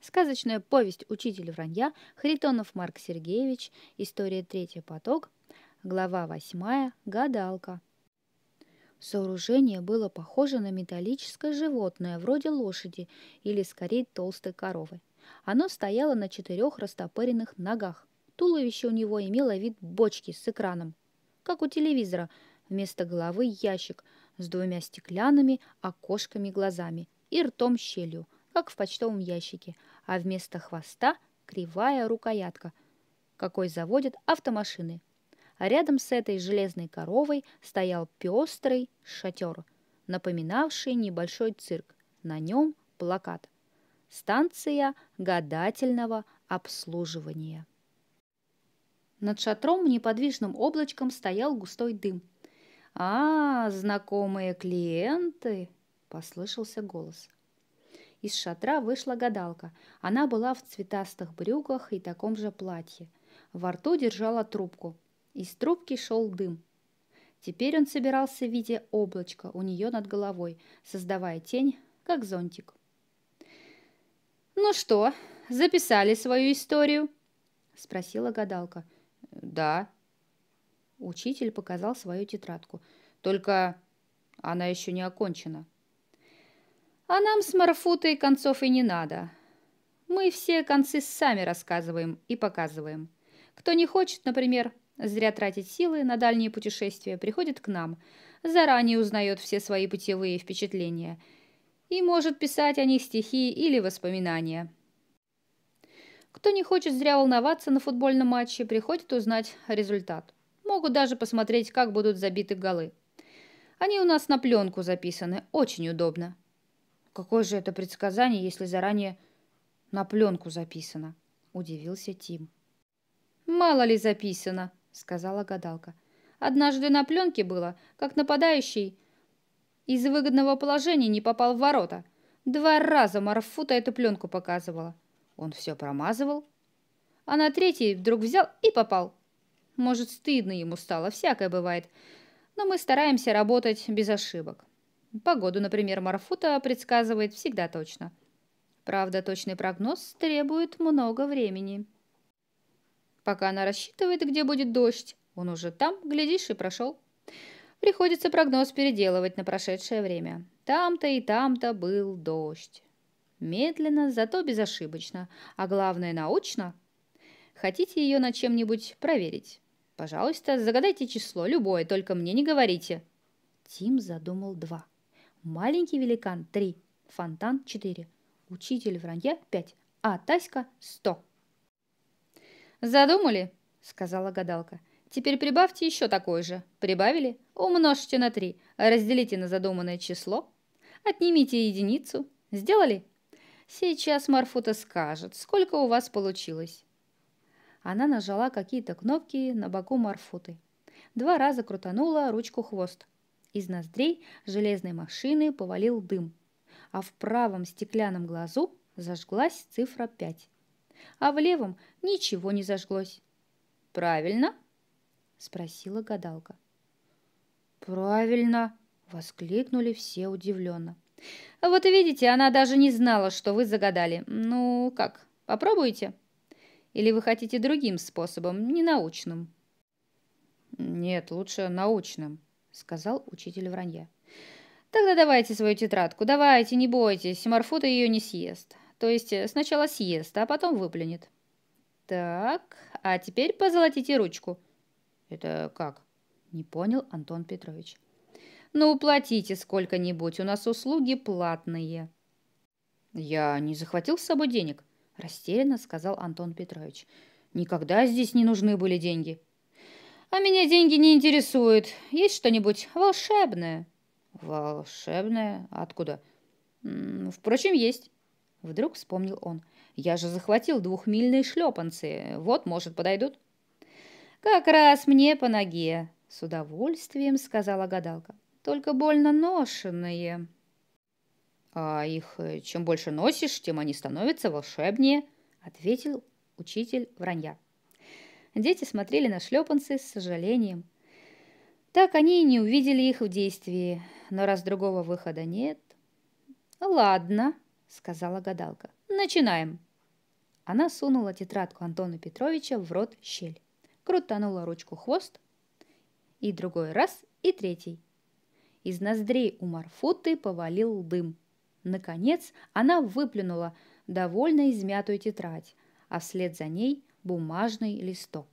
Сказочная повесть «Учитель вранья» Харитонов Марк Сергеевич, история «Третий поток», глава восьмая гадалка. Сооружение было похоже на металлическое животное, вроде лошади или, скорее, толстой коровы. Оно стояло на четырех растопыренных ногах. Туловище у него имело вид бочки с экраном, как у телевизора, вместо головы ящик с двумя стеклянными окошками глазами и ртом щелью – как в почтовом ящике, а вместо хвоста кривая рукоятка, какой заводят автомашины. А рядом с этой железной коровой стоял пестрый шатер, напоминавший небольшой цирк. На нем плакат «Станция гадательного обслуживания». Над шатром неподвижным облачком стоял густой дым. «А, знакомые клиенты!» – послышался голос – из шатра вышла гадалка. Она была в цветастых брюках и таком же платье. Во рту держала трубку. Из трубки шел дым. Теперь он собирался в виде облачка у нее над головой, создавая тень, как зонтик. «Ну что, записали свою историю?» – спросила гадалка. «Да». Учитель показал свою тетрадку. «Только она еще не окончена». А нам с Марфутой концов и не надо. Мы все концы сами рассказываем и показываем. Кто не хочет, например, зря тратить силы на дальние путешествия, приходит к нам, заранее узнает все свои путевые впечатления и может писать о них стихи или воспоминания. Кто не хочет зря волноваться на футбольном матче, приходит узнать результат. Могут даже посмотреть, как будут забиты голы. Они у нас на пленку записаны, очень удобно. Какое же это предсказание, если заранее на пленку записано? Удивился Тим. Мало ли записано, сказала гадалка. Однажды на пленке было, как нападающий из выгодного положения не попал в ворота. Два раза Марфута эту пленку показывала. Он все промазывал, а на третий вдруг взял и попал. Может, стыдно ему стало, всякое бывает. Но мы стараемся работать без ошибок. Погоду, например, Марфута предсказывает всегда точно. Правда, точный прогноз требует много времени. Пока она рассчитывает, где будет дождь, он уже там, глядишь, и прошел. Приходится прогноз переделывать на прошедшее время. Там-то и там-то был дождь. Медленно, зато безошибочно, а главное научно. Хотите ее на чем-нибудь проверить? Пожалуйста, загадайте число, любое, только мне не говорите. Тим задумал два. Маленький великан – 3, фонтан – 4, учитель вранья – 5, а Таська – 100. «Задумали?» – сказала гадалка. «Теперь прибавьте еще такое же. Прибавили? Умножьте на 3, разделите на задуманное число, отнимите единицу. Сделали?» «Сейчас Марфута скажет, сколько у вас получилось». Она нажала какие-то кнопки на боку Марфуты. Два раза крутанула ручку хвост. Из ноздрей железной машины повалил дым, а в правом стеклянном глазу зажглась цифра 5, а в левом ничего не зажглось. «Правильно?» – спросила гадалка. «Правильно!» – воскликнули все удивленно. «Вот видите, она даже не знала, что вы загадали. Ну как, попробуйте? Или вы хотите другим способом, ненаучным?» «Нет, лучше научным», — сказал учитель вранья. «Тогда давайте свою тетрадку, давайте, не бойтесь, Марфута ее не съест. То есть э, сначала съест, а потом выплюнет». «Так, а теперь позолотите ручку». «Это как?» — не понял Антон Петрович. «Ну, платите сколько-нибудь, у нас услуги платные». «Я не захватил с собой денег», — растерянно сказал Антон Петрович. «Никогда здесь не нужны были деньги». А меня деньги не интересуют. Есть что-нибудь волшебное? Волшебное? Откуда? Впрочем, есть. Вдруг вспомнил он. Я же захватил двухмильные шлепанцы. Вот, может, подойдут. Как раз мне по ноге, с удовольствием сказала гадалка. Только больно ношенные. А их э, чем больше носишь, тем они становятся волшебнее, ответил учитель вранья. Дети смотрели на шлепанцы с сожалением. Так они и не увидели их в действии, но раз другого выхода нет... «Ладно», — сказала гадалка, — «начинаем». Она сунула тетрадку Антона Петровича в рот щель, крутанула ручку хвост, и другой раз, и третий. Из ноздрей у Марфуты повалил дым. Наконец она выплюнула довольно измятую тетрадь, а вслед за ней бумажный листок.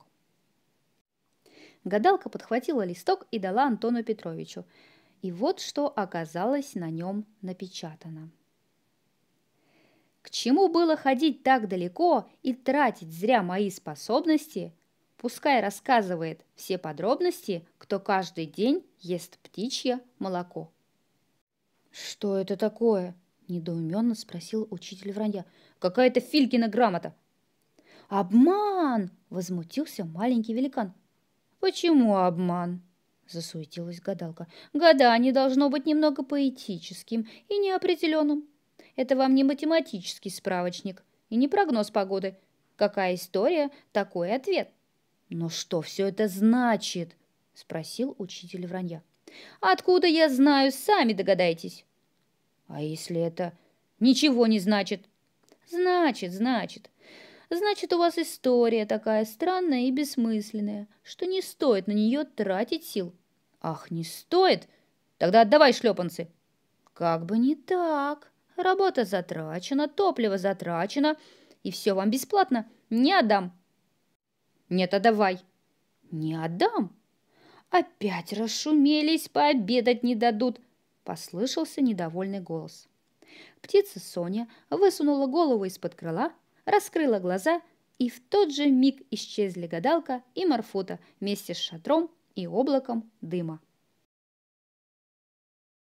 Гадалка подхватила листок и дала Антону Петровичу. И вот что оказалось на нем напечатано. К чему было ходить так далеко и тратить зря мои способности? Пускай рассказывает все подробности, кто каждый день ест птичье молоко. «Что это такое?» – недоуменно спросил учитель вранья. «Какая-то Филькина грамота!» «Обман!» — возмутился маленький великан. «Почему обман?» — засуетилась гадалка. «Гадание должно быть немного поэтическим и неопределенным. Это вам не математический справочник и не прогноз погоды. Какая история, такой ответ». «Но что все это значит?» — спросил учитель вранья. «Откуда я знаю, сами догадайтесь». «А если это ничего не значит?» «Значит, значит. Значит, у вас история такая странная и бессмысленная, что не стоит на нее тратить сил. Ах, не стоит? Тогда отдавай шлепанцы. Как бы не так. Работа затрачена, топливо затрачено, и все вам бесплатно. Не отдам. Нет, отдавай. Не отдам. Опять расшумелись, пообедать не дадут. Послышался недовольный голос. Птица Соня высунула голову из-под крыла раскрыла глаза, и в тот же миг исчезли гадалка и морфота вместе с шатром и облаком дыма.